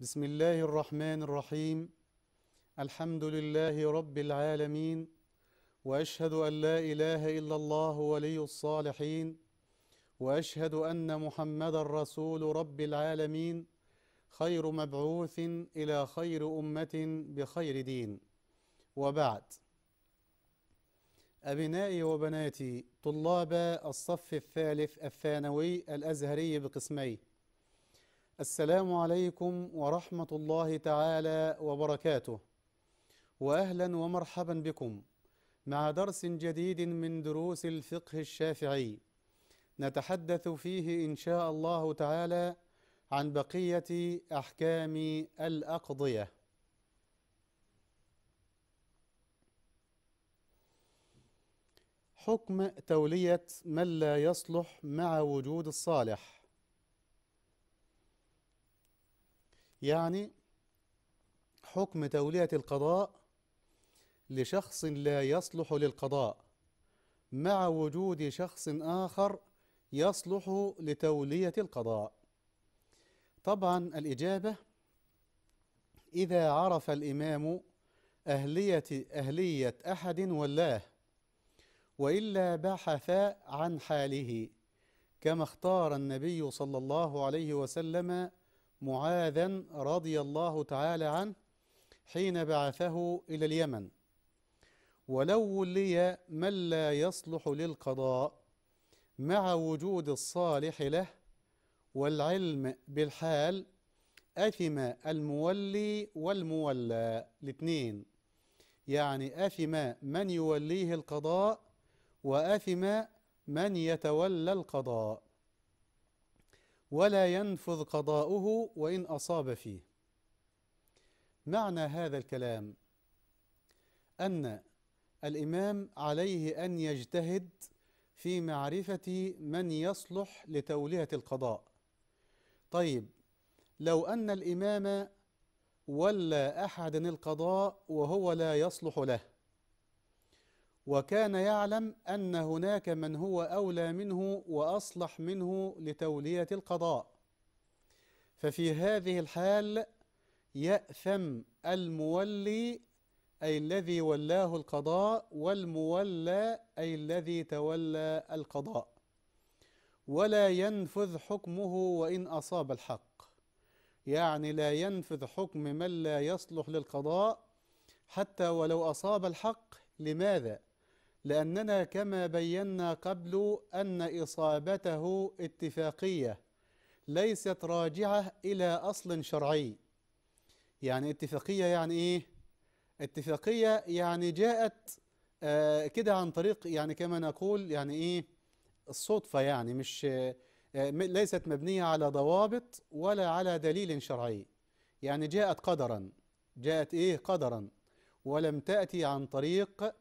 بسم الله الرحمن الرحيم الحمد لله رب العالمين واشهد ان لا اله الا الله ولي الصالحين واشهد ان محمدا رسول رب العالمين خير مبعوث الى خير امه بخير دين وبعد ابنائي وبناتي طلاب الصف الثالث الثانوي الازهري بقسمي السلام عليكم ورحمة الله تعالى وبركاته وأهلا ومرحبا بكم مع درس جديد من دروس الفقه الشافعي نتحدث فيه إن شاء الله تعالى عن بقية أحكام الأقضية حكم تولية من لا يصلح مع وجود الصالح يعني حكم تولية القضاء لشخص لا يصلح للقضاء مع وجود شخص آخر يصلح لتولية القضاء طبعا الإجابة إذا عرف الإمام أهلية, أهلية أحد ولاه وإلا بحث عن حاله كما اختار النبي صلى الله عليه وسلم معاذا رضي الله تعالى عنه حين بعثه إلى اليمن ولو ولي من لا يصلح للقضاء مع وجود الصالح له والعلم بالحال أثم المولي والمولى الاثنين يعني أثم من يوليه القضاء وأثم من يتولى القضاء ولا ينفذ قضاؤه وإن أصاب فيه معنى هذا الكلام أن الإمام عليه أن يجتهد في معرفة من يصلح لتولية القضاء طيب لو أن الإمام ولى أحدا القضاء وهو لا يصلح له وكان يعلم أن هناك من هو أولى منه وأصلح منه لتولية القضاء ففي هذه الحال يأثم المولي أي الذي ولاه القضاء والمولى أي الذي تولى القضاء ولا ينفذ حكمه وإن أصاب الحق يعني لا ينفذ حكم من لا يصلح للقضاء حتى ولو أصاب الحق لماذا؟ لأننا كما بينا قبل أن إصابته اتفاقية ليست راجعة إلى أصل شرعي يعني اتفاقية يعني إيه؟ اتفاقية يعني جاءت آه كده عن طريق يعني كما نقول يعني إيه الصدفة يعني مش آه ليست مبنية على ضوابط ولا على دليل شرعي يعني جاءت قدرا جاءت إيه قدرا ولم تأتي عن طريق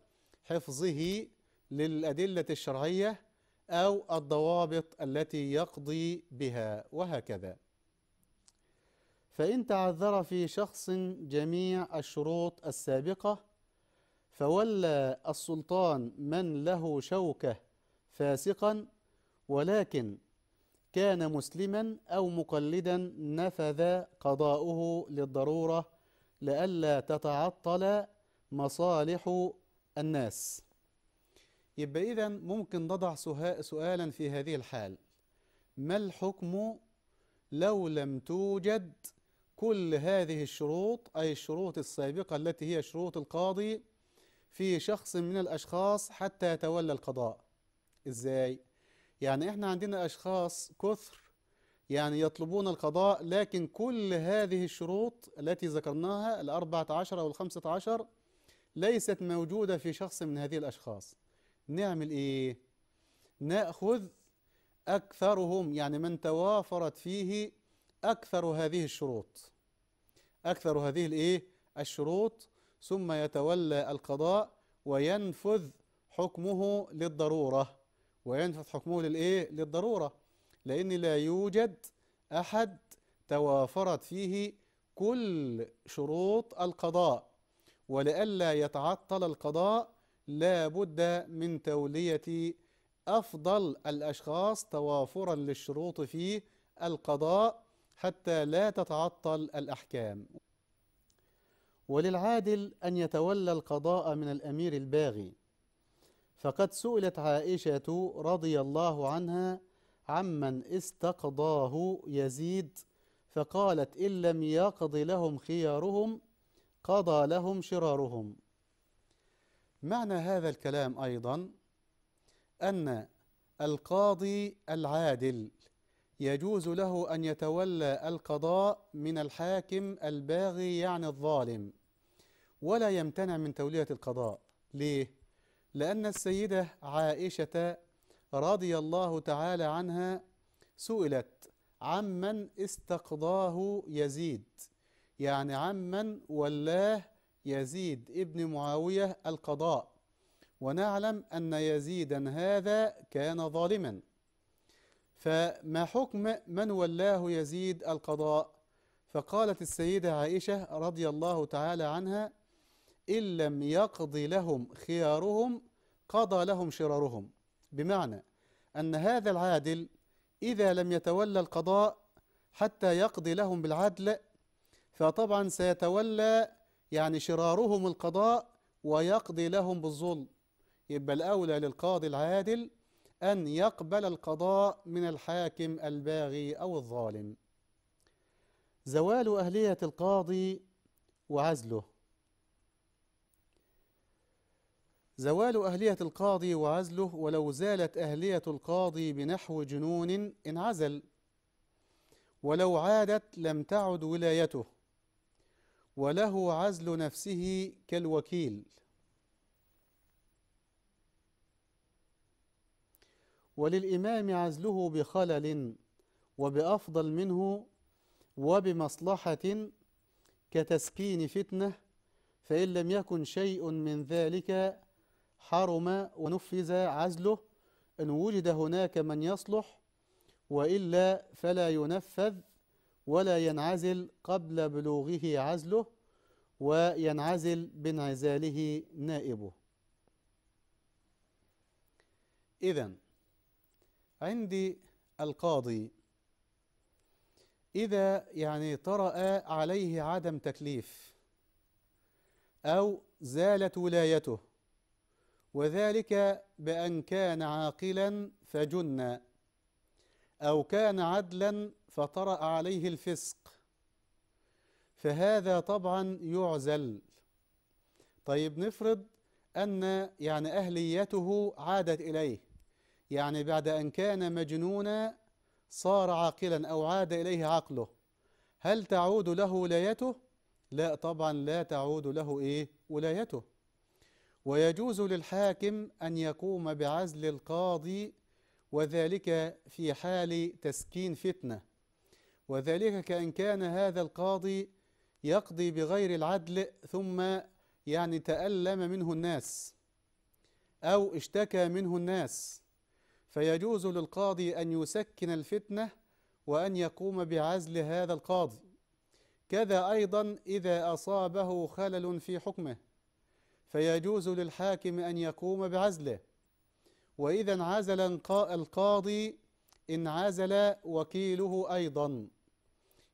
حفظه للأدلة الشرعية أو الضوابط التي يقضي بها وهكذا فإن تعذر في شخص جميع الشروط السابقة فولى السلطان من له شوكة فاسقا ولكن كان مسلما أو مقلدا نفذ قضاؤه للضرورة لئلا تتعطل مصالح الناس يبقى إذا ممكن نضع سؤالا في هذه الحال ما الحكم لو لم توجد كل هذه الشروط أي الشروط السابقة التي هي شروط القاضي في شخص من الأشخاص حتى يتولى القضاء إزاي؟ يعني إحنا عندنا أشخاص كثر يعني يطلبون القضاء لكن كل هذه الشروط التي ذكرناها الأربعة عشر أو الخمسة عشر ليست موجودة في شخص من هذه الأشخاص نعمل إيه؟ نأخذ أكثرهم يعني من توافرت فيه أكثر هذه الشروط أكثر هذه الإيه؟ الشروط ثم يتولى القضاء وينفذ حكمه للضرورة وينفذ حكمه للإيه؟ للضرورة لأن لا يوجد أحد توافرت فيه كل شروط القضاء ولئلا يتعطل القضاء لا بد من تولية أفضل الأشخاص توافرا للشروط في القضاء حتى لا تتعطل الأحكام وللعادل أن يتولى القضاء من الأمير الباغي فقد سئلت عائشة رضي الله عنها عمن استقضاه يزيد فقالت إن لم يقض لهم خيارهم قضى لهم شرارهم معنى هذا الكلام أيضا أن القاضي العادل يجوز له أن يتولى القضاء من الحاكم الباغي يعني الظالم ولا يمتنع من تولية القضاء ليه؟ لأن السيدة عائشة رضي الله تعالى عنها سئلت عمن استقضاه يزيد يعني عمن ولاه يزيد ابن معاوية القضاء ونعلم أن يزيدا هذا كان ظالما فما حكم من ولاه يزيد القضاء فقالت السيدة عائشة رضي الله تعالى عنها إن لم يقض لهم خيارهم قضى لهم شرارهم بمعنى أن هذا العادل إذا لم يتولى القضاء حتى يقضي لهم بالعدل فطبعا سيتولى يعني شرارهم القضاء ويقضي لهم بالظلم يبقى الأولى للقاضي العادل أن يقبل القضاء من الحاكم الباغي أو الظالم زوال أهلية القاضي وعزله زوال أهلية القاضي وعزله ولو زالت أهلية القاضي بنحو جنون انعزل ولو عادت لم تعد ولايته وله عزل نفسه كالوكيل وللإمام عزله بخلل وبأفضل منه وبمصلحة كتسكين فتنة فإن لم يكن شيء من ذلك حرم ونفذ عزله إن وجد هناك من يصلح وإلا فلا ينفذ ولا ينعزل قبل بلوغه عزله وينعزل بانعزاله نائبه إذا عندي القاضي إذا يعني طرأ عليه عدم تكليف أو زالت ولايته وذلك بأن كان عاقلا فجنّ أو كان عدلا فطرأ عليه الفسق فهذا طبعا يعزل طيب نفرض أن يعني أهليته عادت إليه يعني بعد أن كان مجنونا صار عاقلا أو عاد إليه عقله هل تعود له ولايته؟ لا طبعا لا تعود له إيه ولايته ويجوز للحاكم أن يقوم بعزل القاضي وذلك في حال تسكين فتنه وذلك كأن كان هذا القاضي يقضي بغير العدل ثم يعني تألم منه الناس أو اشتكى منه الناس فيجوز للقاضي أن يسكن الفتنة وأن يقوم بعزل هذا القاضي كذا أيضا إذا أصابه خلل في حكمه فيجوز للحاكم أن يقوم بعزله وإذا انعزل القاضي انعزل وكيله أيضا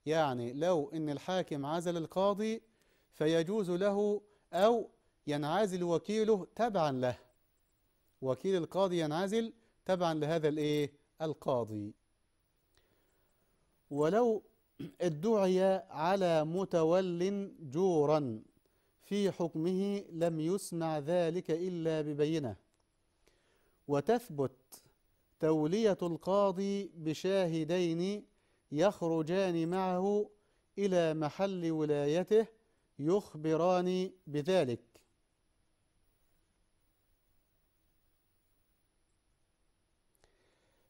يعني لو إن الحاكم عزل القاضي فيجوز له أو ينعزل وكيله تبعا له وكيل القاضي ينعزل تبعا لهذا الايه القاضي ولو ادعي على متول جورا في حكمه لم يسمع ذلك إلا ببينه وتثبت تولية القاضي بشاهدين يخرجان معه إلى محل ولايته يخبران بذلك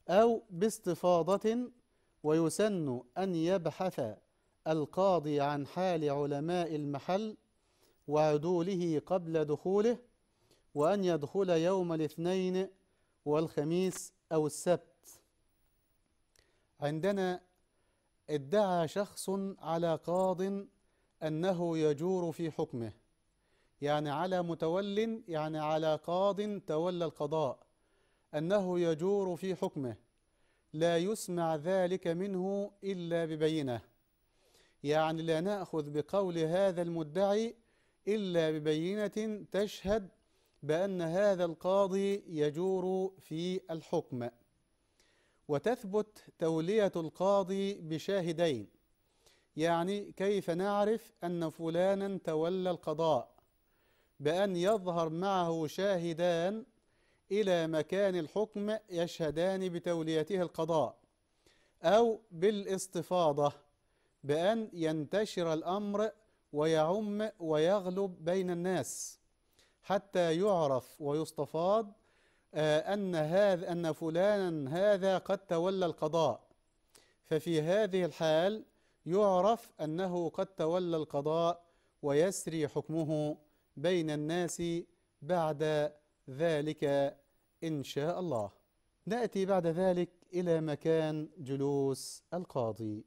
أو باستفاضة ويسن أن يبحث القاضي عن حال علماء المحل وعدوله قبل دخوله وأن يدخل يوم الاثنين والخميس أو السبت عندنا ادعى شخص على قاض أنه يجور في حكمه يعني على متول يعني على قاض تولى القضاء أنه يجور في حكمه لا يسمع ذلك منه إلا ببينة يعني لا نأخذ بقول هذا المدعي إلا ببينة تشهد بأن هذا القاضي يجور في الحكم وتثبت تولية القاضي بشاهدين يعني كيف نعرف أن فلانا تولى القضاء بأن يظهر معه شاهدان إلى مكان الحكم يشهدان بتوليته القضاء أو بالاستفاضة بأن ينتشر الأمر ويعم ويغلب بين الناس حتى يعرف ويستفاض آه، أن هذا أن فلانا هذا قد تولى القضاء ففي هذه الحال يعرف أنه قد تولى القضاء ويسري حكمه بين الناس بعد ذلك إن شاء الله. نأتي بعد ذلك إلى مكان جلوس القاضي.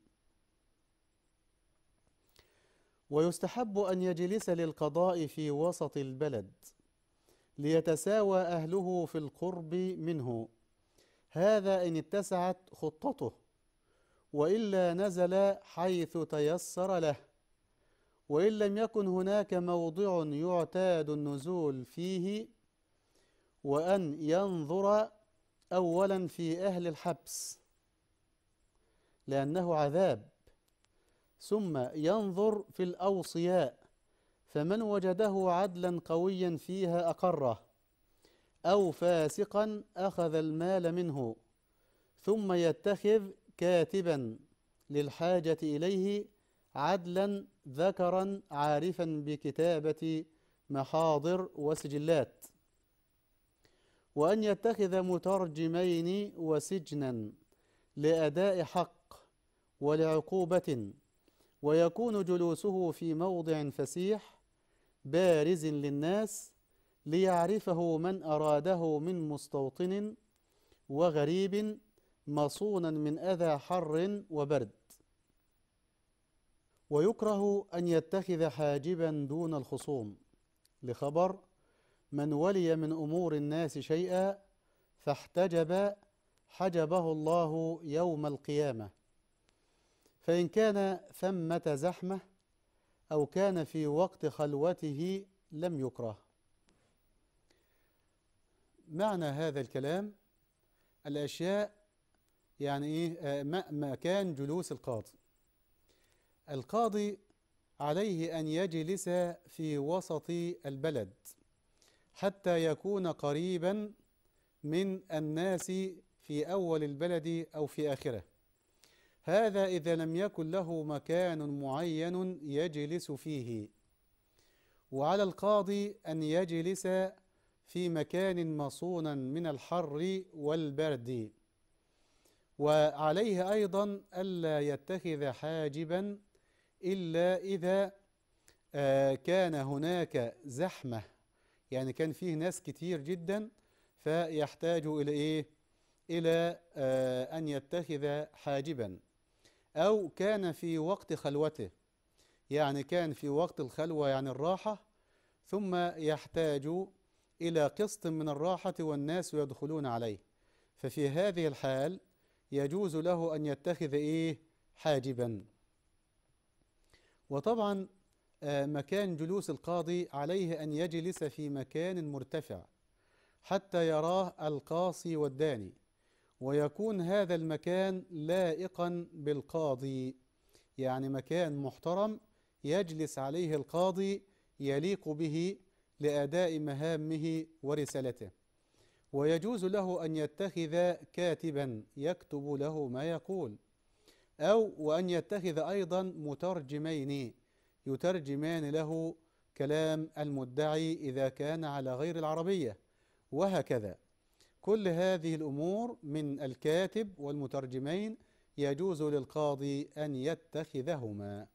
ويستحب أن يجلس للقضاء في وسط البلد ليتساوى أهله في القرب منه هذا إن اتسعت خطته وإلا نزل حيث تيسر له وإن لم يكن هناك موضع يعتاد النزول فيه وأن ينظر أولا في أهل الحبس لأنه عذاب ثم ينظر في الأوصياء فمن وجده عدلا قويا فيها أقره أو فاسقا أخذ المال منه ثم يتخذ كاتبا للحاجة إليه عدلا ذكرا عارفا بكتابة محاضر وسجلات وأن يتخذ مترجمين وسجنا لأداء حق ولعقوبة ويكون جلوسه في موضع فسيح بارز للناس ليعرفه من أراده من مستوطن وغريب مصونا من أذى حر وبرد ويكره أن يتخذ حاجبا دون الخصوم لخبر من ولي من أمور الناس شيئا فاحتجب حجبه الله يوم القيامة فإن كان ثمة زحمة أو كان في وقت خلوته لم يكره معنى هذا الكلام الأشياء يعني إيه آه، مكان جلوس القاضي القاضي عليه أن يجلس في وسط البلد حتى يكون قريبا من الناس في أول البلد أو في آخره هذا إذا لم يكن له مكان معين يجلس فيه وعلى القاضي أن يجلس في مكان مصونا من الحر والبرد وعليه أيضا ألا يتخذ حاجبا إلا إذا آه، كان هناك زحمة يعني كان فيه ناس كتير جدا فيحتاج إلى إيه؟ إلى آه، أن يتخذ حاجبا أو كان في وقت خلوته يعني كان في وقت الخلوة يعني الراحة ثم يحتاج إلى قسط من الراحة والناس يدخلون عليه ففي هذه الحال يجوز له أن يتخذ إيه حاجبا وطبعا آه، مكان جلوس القاضي عليه أن يجلس في مكان مرتفع حتى يراه القاصي والداني ويكون هذا المكان لائقا بالقاضي يعني مكان محترم يجلس عليه القاضي يليق به لاداء مهامه ورسالته ويجوز له ان يتخذ كاتبا يكتب له ما يقول او وان يتخذ ايضا مترجمين يترجمان له كلام المدعي اذا كان على غير العربيه وهكذا كل هذه الأمور من الكاتب والمترجمين يجوز للقاضي أن يتخذهما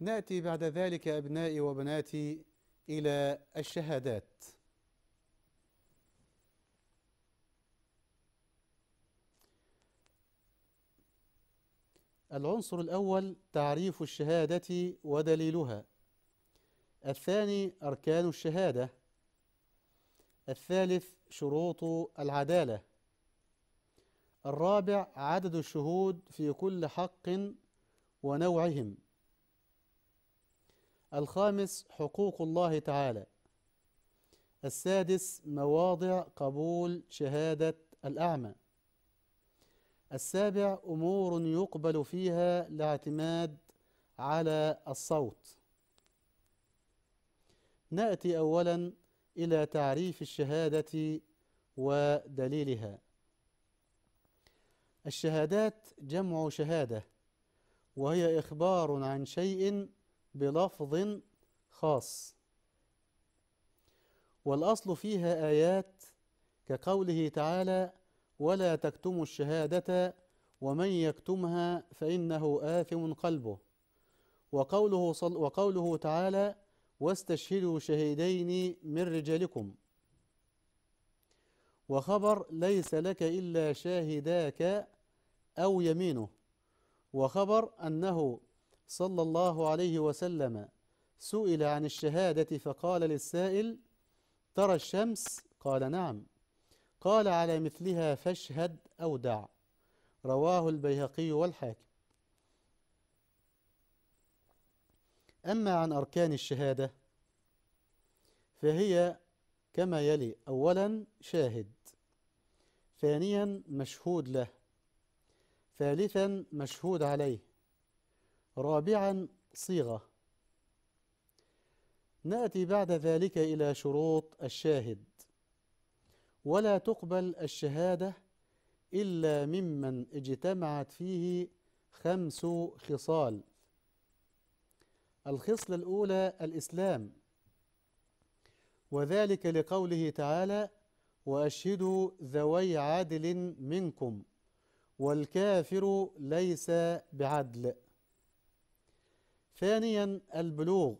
نأتي بعد ذلك أبنائي وبناتي إلى الشهادات العنصر الأول تعريف الشهادة ودليلها الثاني أركان الشهادة الثالث شروط العدالة الرابع عدد الشهود في كل حق ونوعهم الخامس حقوق الله تعالى السادس مواضع قبول شهادة الأعمى السابع أمور يقبل فيها الاعتماد على الصوت نأتي أولا إلى تعريف الشهادة ودليلها الشهادات جمع شهادة وهي إخبار عن شيء بلفظ خاص والأصل فيها آيات كقوله تعالى ولا تكتموا الشهادة ومن يكتمها فإنه آثم قلبه وقوله, صل وقوله تعالى واستشهدوا شهيدين من رجالكم وخبر ليس لك إلا شاهداك أو يمينه وخبر أنه صلى الله عليه وسلم سئل عن الشهادة فقال للسائل ترى الشمس قال نعم قال على مثلها فاشهد أو دع رواه البيهقي والحاكم أما عن أركان الشهادة فهي كما يلي أولا شاهد ثانيا مشهود له ثالثا مشهود عليه رابعا صيغة نأتي بعد ذلك إلى شروط الشاهد ولا تقبل الشهادة إلا ممن اجتمعت فيه خمس خصال الخصلة الأولى الإسلام وذلك لقوله تعالى وأشهدوا ذوي عدل منكم والكافر ليس بعدل ثانيا البلوغ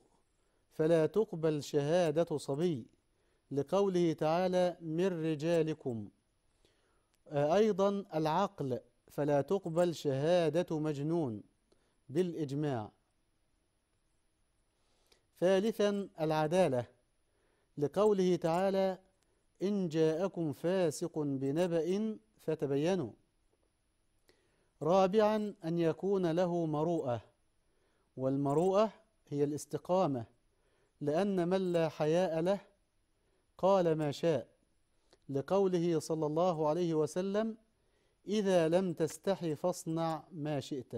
فلا تقبل شهادة صبي لقوله تعالى من رجالكم أيضا العقل فلا تقبل شهادة مجنون بالإجماع ثالثا العدالة لقوله تعالى إن جاءكم فاسق بنبأ فتبينوا رابعا أن يكون له مروءة والمروءة هي الاستقامة لأن من لا حياء له قال ما شاء لقوله صلى الله عليه وسلم إذا لم تستحي فاصنع ما شئت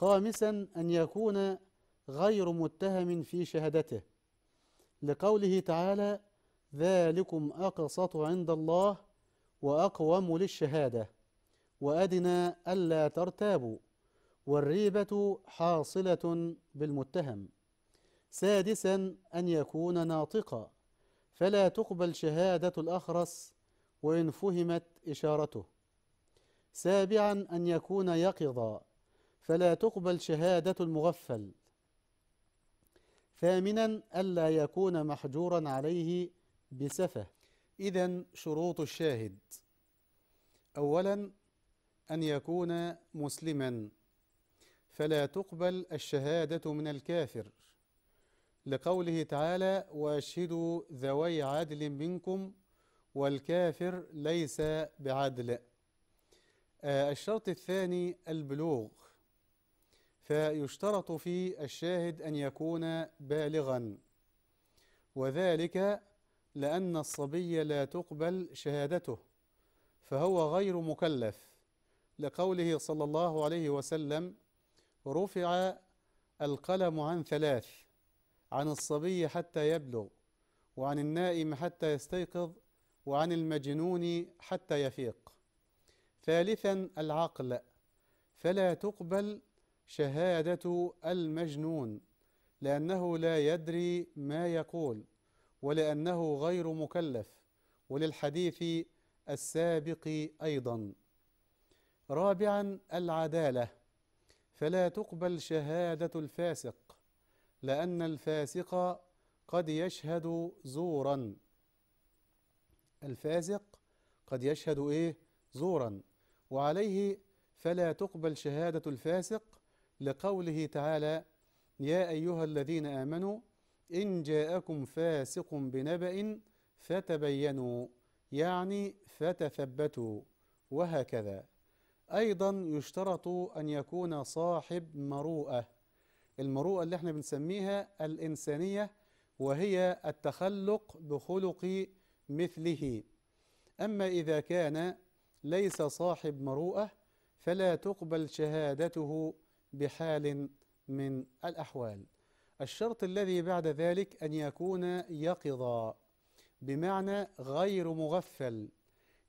خامسا أن يكون غير متهم في شهادته لقوله تعالى ذلكم أقسط عند الله وأقوم للشهادة وأدنى ألا ترتابوا والريبة حاصلة بالمتهم سادسا أن يكون ناطقا فلا تقبل شهادة الأخرس وإن فهمت إشارته سابعا أن يكون يقظا فلا تقبل شهادة المغفل ثامنا ألا يكون محجورا عليه بسفة إذا شروط الشاهد أولا أن يكون مسلما فلا تقبل الشهادة من الكافر لقوله تعالى واشهدوا ذوي عدل منكم والكافر ليس بعدل آه، الشرط الثاني البلوغ فيشترط في الشاهد أن يكون بالغا وذلك لأن الصبي لا تقبل شهادته فهو غير مكلف لقوله صلى الله عليه وسلم رفع القلم عن ثلاث عن الصبي حتى يبلغ وعن النائم حتى يستيقظ وعن المجنون حتى يفيق ثالثا العقل فلا تقبل شهادة المجنون لأنه لا يدري ما يقول ولأنه غير مكلف وللحديث السابق أيضا رابعا العدالة فلا تقبل شهادة الفاسق لأن الفاسق قد يشهد زورا الفاسق قد يشهد إيه زورا وعليه فلا تقبل شهادة الفاسق لقوله تعالى يا أيها الذين آمنوا إن جاءكم فاسق بنبأ فتبينوا يعني فتثبتوا وهكذا أيضا يشترط أن يكون صاحب مروءة المروءة اللي احنا بنسميها الإنسانية وهي التخلق بخلق مثله أما إذا كان ليس صاحب مروءة فلا تقبل شهادته بحال من الأحوال الشرط الذي بعد ذلك أن يكون يقظا بمعنى غير مغفل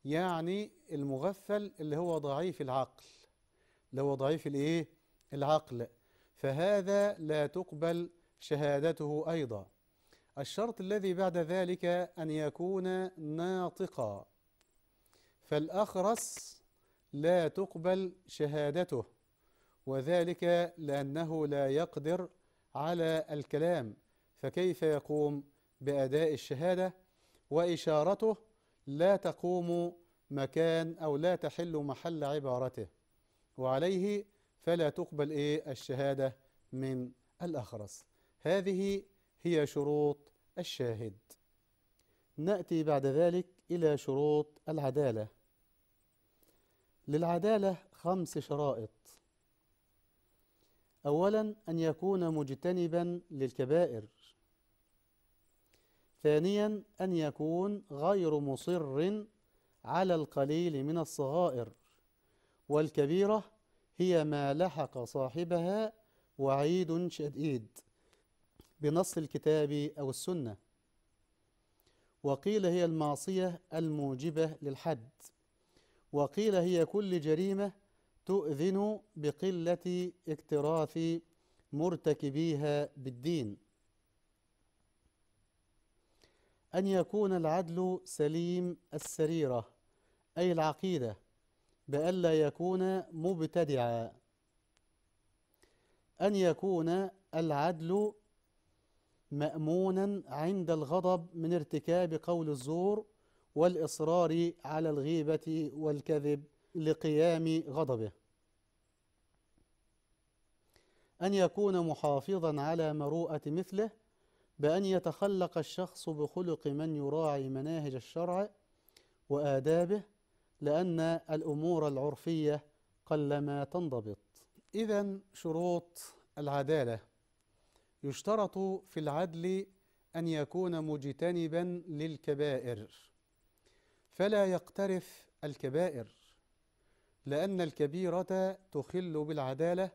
يعني المغفل اللي هو ضعيف العقل اللي هو ضعيف الايه العقل فهذا لا تقبل شهادته أيضا الشرط الذي بعد ذلك أن يكون ناطقا فالأخرس لا تقبل شهادته وذلك لأنه لا يقدر على الكلام فكيف يقوم بأداء الشهادة وإشارته لا تقوم مكان أو لا تحل محل عبارته وعليه فلا تقبل إيه الشهادة من الأخرس هذه هي شروط الشاهد نأتي بعد ذلك إلى شروط العدالة للعدالة خمس شرائط أولا أن يكون مجتنبا للكبائر ثانيا أن يكون غير مصر على القليل من الصغائر والكبيرة هي ما لحق صاحبها وعيد شديد بنص الكتاب أو السنة وقيل هي المعصية الموجبة للحد وقيل هي كل جريمة تؤذن بقلة اكتراث مرتكبيها بالدين أن يكون العدل سليم السريرة أي العقيدة بألا يكون مبتدعا أن يكون العدل مأمونا عند الغضب من ارتكاب قول الزور والإصرار على الغيبة والكذب لقيام غضبه أن يكون محافظا على مروءة مثله بأن يتخلق الشخص بخلق من يراعي مناهج الشرع وآدابه لأن الأمور العرفية قلما تنضبط إذا شروط العدالة يشترط في العدل أن يكون مجتنبا للكبائر فلا يقترف الكبائر لأن الكبيرة تخل بالعدالة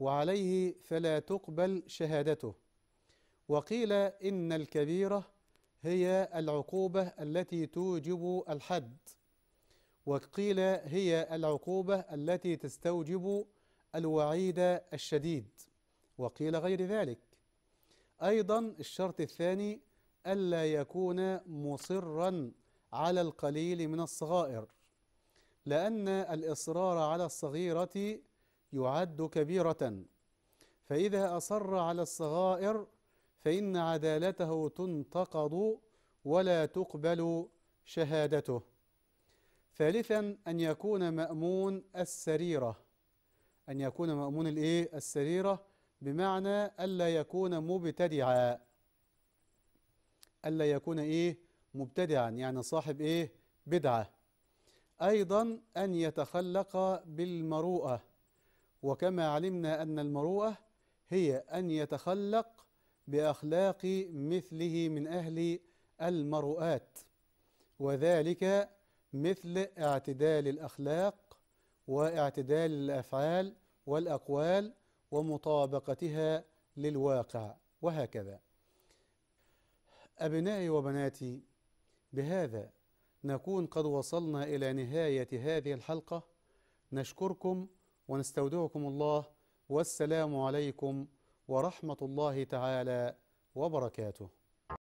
وعليه فلا تقبل شهادته وقيل إن الكبيرة هي العقوبة التي توجب الحد وقيل هي العقوبة التي تستوجب الوعيد الشديد وقيل غير ذلك أيضا الشرط الثاني ألا يكون مصرا على القليل من الصغائر لأن الإصرار على الصغيرة يعد كبيرة فإذا أصر على الصغائر فإن عدالته تنتقض ولا تقبل شهادته ثالثا أن يكون مأمون السريرة أن يكون مأمون الإيه؟ السريرة بمعنى ألا يكون مبتدعا ألا يكون إيه؟ مبتدعا يعني صاحب إيه؟ بدعة أيضا أن يتخلق بالمروءة وكما علمنا أن المروءة هي أن يتخلق بأخلاق مثله من أهل المروءات وذلك مثل اعتدال الأخلاق واعتدال الأفعال والأقوال ومطابقتها للواقع وهكذا أبنائي وبناتي بهذا نكون قد وصلنا إلى نهاية هذه الحلقة نشكركم ونستودعكم الله والسلام عليكم ورحمة الله تعالى وبركاته